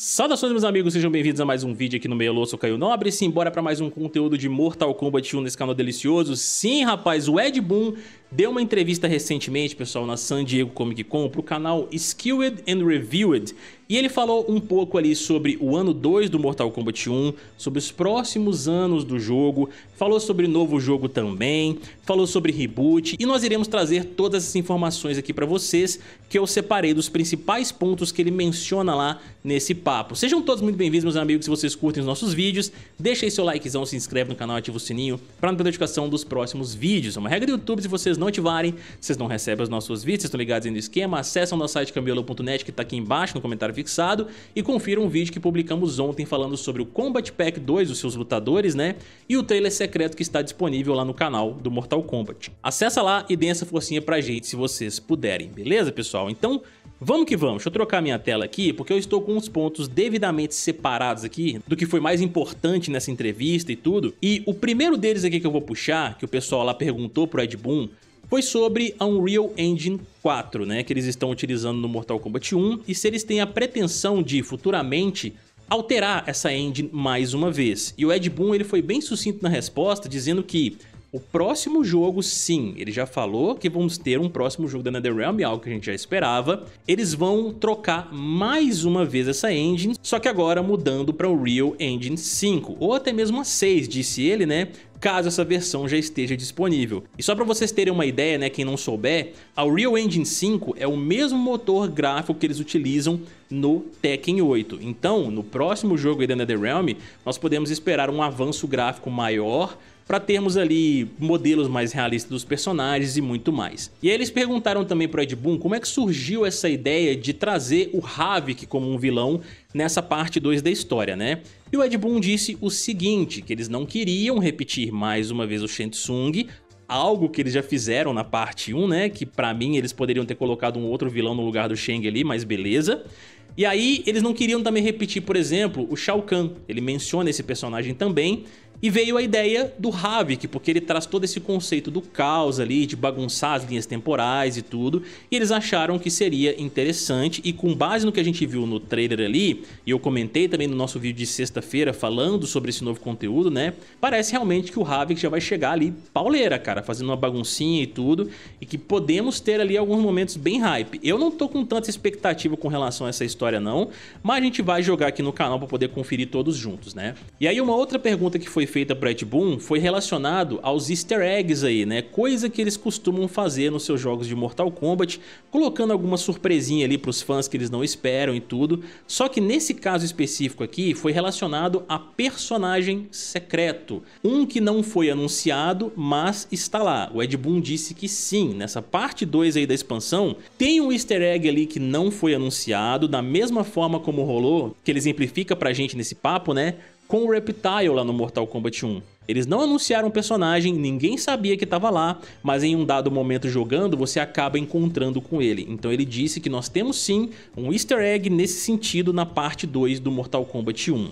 Saudações meus amigos, sejam bem-vindos a mais um vídeo aqui no Meio Louço Caio Nobre. Sim, bora para mais um conteúdo de Mortal Kombat 1 nesse canal delicioso. Sim, rapaz, o Ed Boon deu uma entrevista recentemente, pessoal, na San Diego Comic Con para o canal Skewed and Reviewed. E ele falou um pouco ali sobre o ano 2 do Mortal Kombat 1, sobre os próximos anos do jogo, falou sobre novo jogo também, falou sobre reboot, e nós iremos trazer todas essas informações aqui para vocês, que eu separei dos principais pontos que ele menciona lá nesse papo. Sejam todos muito bem-vindos, meus amigos, se vocês curtem os nossos vídeos, deixa aí seu likezão, se inscreve no canal, ativa o sininho para não perder notificação dos próximos vídeos. É uma regra do YouTube, se vocês não ativarem, vocês não recebem as nossas vídeos, estão ligados aí no esquema, acessam nosso site cambiolo.net que está aqui embaixo no comentário fixado e confiram um vídeo que publicamos ontem falando sobre o Combat Pack 2, os seus lutadores, né? E o trailer secreto que está disponível lá no canal do Mortal Kombat. Acessa lá e dê essa forcinha pra gente se vocês puderem, beleza pessoal? Então vamos que vamos, deixa eu trocar minha tela aqui porque eu estou com os pontos devidamente separados aqui do que foi mais importante nessa entrevista e tudo. E o primeiro deles aqui que eu vou puxar, que o pessoal lá perguntou pro Ed Boon, foi sobre a Unreal Engine 4, né, que eles estão utilizando no Mortal Kombat 1 e se eles têm a pretensão de futuramente alterar essa engine mais uma vez. E o Ed Boon ele foi bem sucinto na resposta, dizendo que o próximo jogo, sim, ele já falou que vamos ter um próximo jogo da NetherRealm, algo que a gente já esperava. Eles vão trocar mais uma vez essa engine, só que agora mudando para o Real Engine 5, ou até mesmo a 6, disse ele, né? caso essa versão já esteja disponível. E só para vocês terem uma ideia, né, quem não souber, a Real Engine 5 é o mesmo motor gráfico que eles utilizam no Tekken 8. Então, no próximo jogo aí da NetherRealm, nós podemos esperar um avanço gráfico maior para termos ali modelos mais realistas dos personagens e muito mais. E aí eles perguntaram também pro Ed Boon como é que surgiu essa ideia de trazer o Havik como um vilão nessa parte 2 da história, né? E o Ed Boon disse o seguinte, que eles não queriam repetir mais uma vez o Shensung, algo que eles já fizeram na parte 1, né, que para mim eles poderiam ter colocado um outro vilão no lugar do Shang ali, mas beleza. E aí, eles não queriam também repetir, por exemplo, o Shao Kahn. Ele menciona esse personagem também. E veio a ideia do Havik, porque ele traz todo esse conceito do caos ali, de bagunçar as linhas temporais e tudo, e eles acharam que seria interessante e com base no que a gente viu no trailer ali, e eu comentei também no nosso vídeo de sexta-feira falando sobre esse novo conteúdo, né? Parece realmente que o Havik já vai chegar ali pauleira, cara, fazendo uma baguncinha e tudo, e que podemos ter ali alguns momentos bem hype. Eu não tô com tanta expectativa com relação a essa história não, mas a gente vai jogar aqui no canal para poder conferir todos juntos, né? E aí uma outra pergunta que foi feita para Boon, foi relacionado aos easter eggs aí, né? Coisa que eles costumam fazer nos seus jogos de Mortal Kombat, colocando alguma surpresinha ali para os fãs que eles não esperam e tudo. Só que nesse caso específico aqui foi relacionado a personagem secreto. Um que não foi anunciado, mas está lá. O Ed Boon disse que sim, nessa parte 2 aí da expansão, tem um easter egg ali que não foi anunciado, da mesma forma como rolou, que ele exemplifica pra gente nesse papo, né? com o Reptile lá no Mortal Kombat 1. Eles não anunciaram o personagem, ninguém sabia que estava lá, mas em um dado momento jogando você acaba encontrando com ele. Então ele disse que nós temos sim um easter egg nesse sentido na parte 2 do Mortal Kombat 1.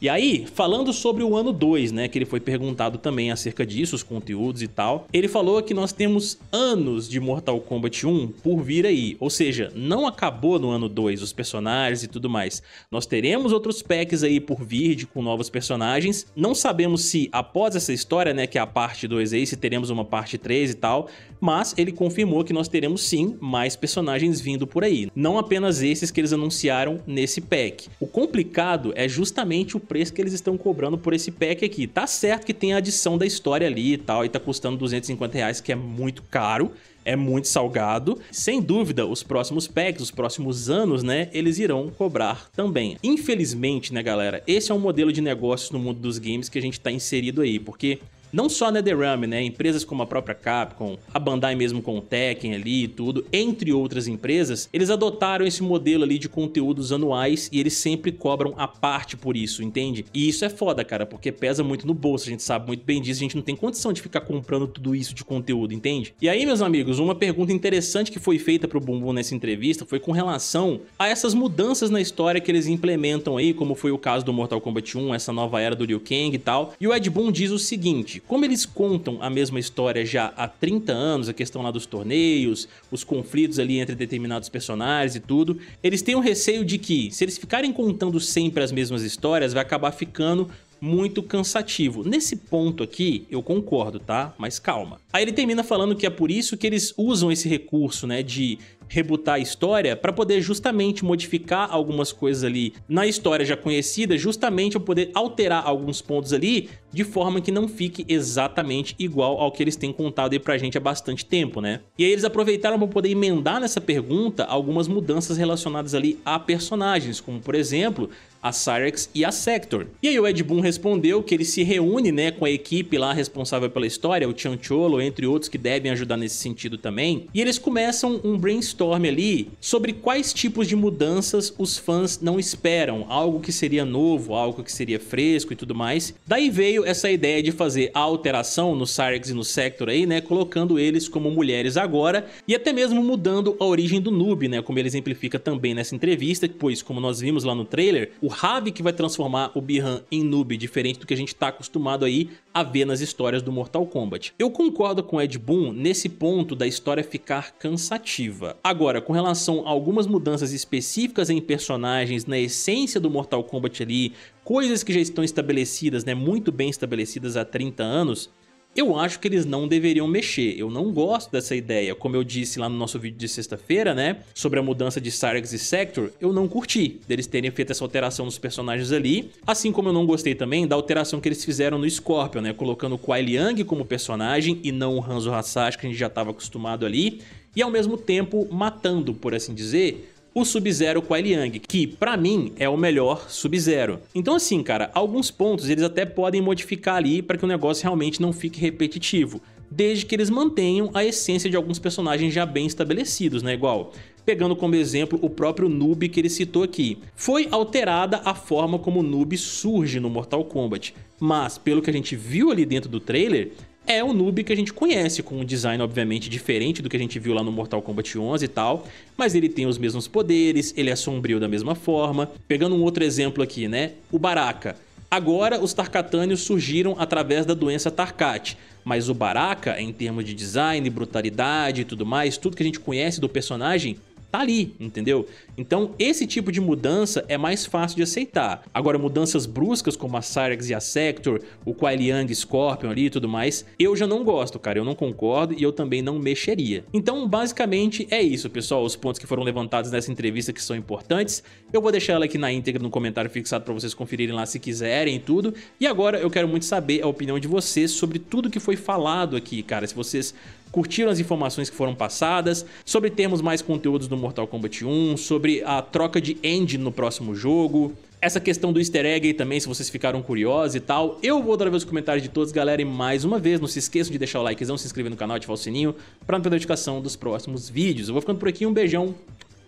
E aí, falando sobre o ano 2, né, que ele foi perguntado também acerca disso, os conteúdos e tal, ele falou que nós temos anos de Mortal Kombat 1 por vir aí, ou seja, não acabou no ano 2 os personagens e tudo mais. Nós teremos outros packs aí por vir de, com novos personagens, não sabemos se após essa história, né, que é a parte 2 aí, se teremos uma parte 3 e tal, mas ele confirmou que nós teremos sim mais personagens vindo por aí, não apenas esses que eles anunciaram nesse pack. O complicado é justamente o preço que eles estão cobrando por esse pack aqui. Tá certo que tem a adição da história ali e tal, e tá custando 250 reais, que é muito caro, é muito salgado. Sem dúvida, os próximos packs, os próximos anos, né, eles irão cobrar também. Infelizmente, né, galera, esse é um modelo de negócios no mundo dos games que a gente tá inserido aí, porque não só a NetherRealm, né? Empresas como a própria Capcom, a Bandai mesmo com o Tekken ali e tudo, entre outras empresas, eles adotaram esse modelo ali de conteúdos anuais e eles sempre cobram a parte por isso, entende? E isso é foda, cara, porque pesa muito no bolso, a gente sabe muito bem disso, a gente não tem condição de ficar comprando tudo isso de conteúdo, entende? E aí, meus amigos, uma pergunta interessante que foi feita pro Bumbum nessa entrevista foi com relação a essas mudanças na história que eles implementam aí, como foi o caso do Mortal Kombat 1, essa nova era do Liu Kang e tal. E o Ed Boon diz o seguinte, como eles contam a mesma história já há 30 anos, a questão lá dos torneios, os conflitos ali entre determinados personagens e tudo, eles têm um receio de que, se eles ficarem contando sempre as mesmas histórias, vai acabar ficando muito cansativo. Nesse ponto aqui, eu concordo, tá? Mas calma. Aí ele termina falando que é por isso que eles usam esse recurso, né, de rebutar a história para poder justamente modificar algumas coisas ali na história já conhecida, justamente eu poder alterar alguns pontos ali de forma que não fique exatamente igual ao que eles têm contado aí pra gente há bastante tempo, né? E aí eles aproveitaram para poder emendar nessa pergunta algumas mudanças relacionadas ali a personagens, como por exemplo, a Cyrex e a Sector. E aí o Ed Boon respondeu que ele se reúne né, com a equipe lá responsável pela história, o Cholo, entre outros que devem ajudar nesse sentido também, e eles começam um brainstorm ali sobre quais tipos de mudanças os fãs não esperam, algo que seria novo, algo que seria fresco e tudo mais. Daí veio essa ideia de fazer a alteração no Cyrex e no Sector aí, né, colocando eles como mulheres agora e até mesmo mudando a origem do Noob, né, como ele exemplifica também nessa entrevista, pois como nós vimos lá no trailer, o Ravi que vai transformar o Bihan em noob, diferente do que a gente está acostumado aí a ver nas histórias do Mortal Kombat. Eu concordo com Ed Boon nesse ponto da história ficar cansativa. Agora, com relação a algumas mudanças específicas em personagens, na essência do Mortal Kombat ali, coisas que já estão estabelecidas, né, muito bem estabelecidas há 30 anos, eu acho que eles não deveriam mexer. Eu não gosto dessa ideia. Como eu disse lá no nosso vídeo de sexta-feira, né? Sobre a mudança de Sarx e Sector, eu não curti deles terem feito essa alteração nos personagens ali. Assim como eu não gostei também da alteração que eles fizeram no Scorpion, né? Colocando o Kwai Liang como personagem e não o Hanzo Hasashi, que a gente já estava acostumado ali. E ao mesmo tempo matando, por assim dizer, o Sub-Zero com a Liang, que para mim é o melhor Sub-Zero. Então assim, cara, alguns pontos eles até podem modificar ali para que o negócio realmente não fique repetitivo, desde que eles mantenham a essência de alguns personagens já bem estabelecidos, né? Igual, pegando como exemplo o próprio Noob que ele citou aqui. Foi alterada a forma como o Noob surge no Mortal Kombat, mas pelo que a gente viu ali dentro do trailer, é o noob que a gente conhece, com um design obviamente diferente do que a gente viu lá no Mortal Kombat 11 e tal, mas ele tem os mesmos poderes, ele é sombrio da mesma forma. Pegando um outro exemplo aqui, né? O Baraka. Agora os Tarkatânios surgiram através da doença Tarkat, mas o Baraka, em termos de design, brutalidade e tudo mais, tudo que a gente conhece do personagem, tá ali, entendeu? Então, esse tipo de mudança é mais fácil de aceitar. Agora, mudanças bruscas como a Cyrex e a Sector, o Kuai Liang Scorpion ali e tudo mais, eu já não gosto, cara, eu não concordo e eu também não mexeria. Então, basicamente é isso, pessoal, os pontos que foram levantados nessa entrevista que são importantes. Eu vou deixar ela aqui na íntegra no comentário fixado para vocês conferirem lá se quiserem e tudo. E agora eu quero muito saber a opinião de vocês sobre tudo que foi falado aqui, cara. Se vocês curtiram as informações que foram passadas, sobre termos mais conteúdos do Mortal Kombat 1, sobre a troca de engine no próximo jogo, essa questão do easter egg aí também, se vocês ficaram curiosos e tal. Eu vou outra vez os comentários de todos, galera, e mais uma vez, não se esqueçam de deixar o likezão, se inscrever no canal, ativar o sininho pra não perder a notificação dos próximos vídeos. Eu vou ficando por aqui, um beijão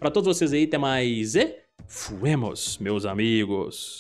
pra todos vocês aí, até mais e fuemos, meus amigos!